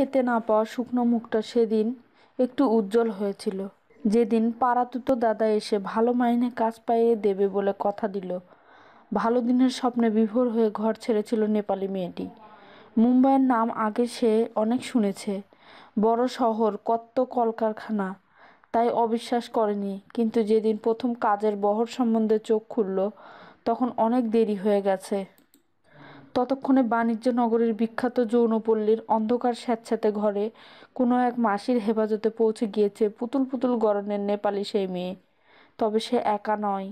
খেতে না পাওয়া শুকনো মুখটা সেদিন একটু উজ্জ্বল হয়েছিল যেদিন পাড়াতুতো দাদা এসে ভালো মাইনে কাজ পাইয়ে দেবে বলে কথা দিল ভালো দিনের স্বপ্নে বিভোর হয়ে ঘর ছেড়েছিল নেপালি মেয়েটি মুম্বাইয়ের নাম আগে সে অনেক শুনেছে বড় শহর কত কলকারখানা তাই অবিশ্বাস করেনি কিন্তু যেদিন প্রথম কাজের বহর সম্বন্ধে চোখ খুলল তখন অনেক দেরি হয়ে গেছে ততক্ষণে বাণিজ্য নগরীর বিখ্যাত যৌনপল্লীর অন্ধকার স্যাঁতস্যাঁতে ঘরে কোনো এক মাসির হেফাজতে পৌঁছে গিয়েছে পুতুল পুতুল গরনের নেপালি সেই মেয়ে তবে সে একা নয়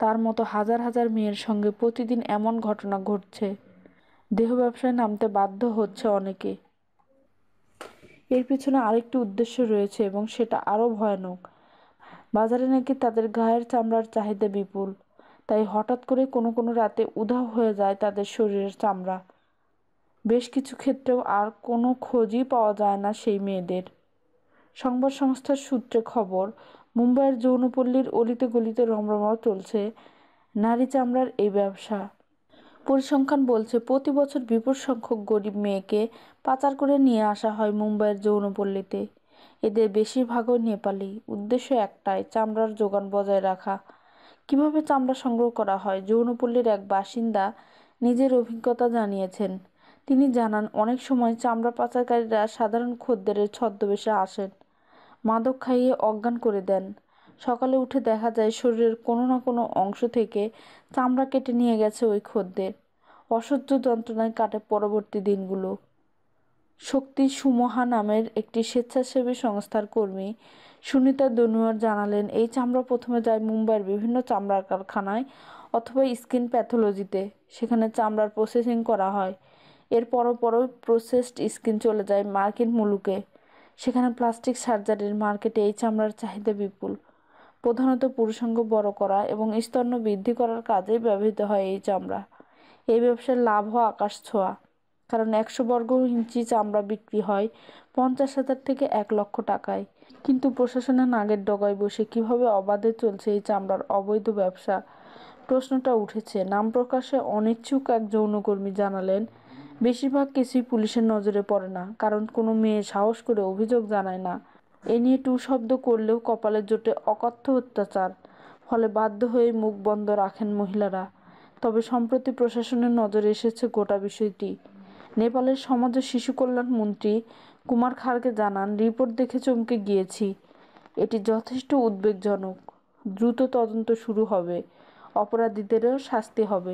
তার মতো হাজার হাজার মেয়ের সঙ্গে প্রতিদিন এমন ঘটনা ঘটছে দেহ ব্যবসায় নামতে বাধ্য হচ্ছে অনেকে এর পিছনে আরেকটি উদ্দেশ্য রয়েছে এবং সেটা আরও ভয়ানক বাজারে নাকি তাদের গায়ের চামড়ার চাহিদা বিপুল তাই হঠাৎ করে কোনো কোনো রাতে উধাও হয়ে যায় তাদের শরীরের চামড়া বেশ কিছু ক্ষেত্রেও আর কোনো খোঁজই পাওয়া যায় না সেই মেয়েদের সংবাদ সংস্থার সূত্রে খবর মুম্বাইয়ের যৌনপল্লীর অলিতে গলিতে রমরমা চলছে নারী চামড়ার এই ব্যবসা পরিসংখ্যান বলছে প্রতি বছর বিপুল সংখ্যক গরিব মেয়েকে পাচার করে নিয়ে আসা হয় মুম্বাইয়ের যৌনপল্লীতে এদের বেশিরভাগও নেপালি উদ্দেশ্য একটাই চামড়ার যোগান বজায় রাখা কিভাবে চামড়া সংগ্রহ করা হয় যৌনপল্লীর এক বাসিন্দা নিজের অভিজ্ঞতা জানিয়েছেন তিনি জানান অনেক সময় চামড়া পাচারকারীরা সাধারণ খদ্দের ছদ্মবেশে আসেন মাদক খাইয়ে অজ্ঞান করে দেন সকালে উঠে দেখা যায় শরীরের কোনো না কোনো অংশ থেকে চামড়া কেটে নিয়ে গেছে ওই খদ্দের অসহ্য যন্ত্রণায় কাটে পরবর্তী দিনগুলো শক্তি সুমহা নামের একটি স্বেচ্ছাসেবী সংস্থার কর্মী সুনিতা দনুয়ার জানালেন এই চামড়া প্রথমে যায় মুম্বাইয়ের বিভিন্ন চামড়ার কারখানায় অথবা স্কিন প্যাথোলজিতে সেখানে চামড়ার প্রসেসিং করা হয় এর পরপরই প্রসেসড স্কিন চলে যায় মার্কিন মুলুকে সেখানে প্লাস্টিক সার্জারির মার্কেটে এই চামড়ার চাহিদা বিপুল প্রধানত পুরুষাঙ্গ বড় করা এবং স্তন্য বৃদ্ধি করার কাজে ব্যবহৃত হয় এই চামড়া এই ব্যবসার লাভ হওয়া আকাশ ছোঁয়া কারণ একশো বর্গ ইঞ্চি চামড়া বিক্রি হয় পঞ্চাশ হাজার থেকে এক লক্ষ টাকায় কিন্তু প্রশাসনের নাগের ডগায় বসে কিভাবে অবাধে চলছে এই চামড়ার অবৈধ ব্যবসা প্রশ্নটা উঠেছে নাম প্রকাশে অনিচ্ছুক এক যৌনকর্মী জানালেন বেশিরভাগ কেসই পুলিশের নজরে পড়ে না কারণ কোনো মেয়ে সাহস করে অভিযোগ জানায় না এ নিয়ে টু শব্দ করলেও কপালের জোটে অকথ্য অত্যাচার ফলে বাধ্য হয়ে মুখ বন্ধ রাখেন মহিলারা তবে সম্প্রতি প্রশাসনের নজরে এসেছে গোটা বিষয়টি নেপালের সমাজ ও শিশু কল্যাণ মন্ত্রী কুমার খাড়গে জানান রিপোর্ট দেখে চমকে গিয়েছি এটি যথেষ্ট উদ্বেগজনক দ্রুত তদন্ত শুরু হবে অপরাধীদেরও শাস্তি হবে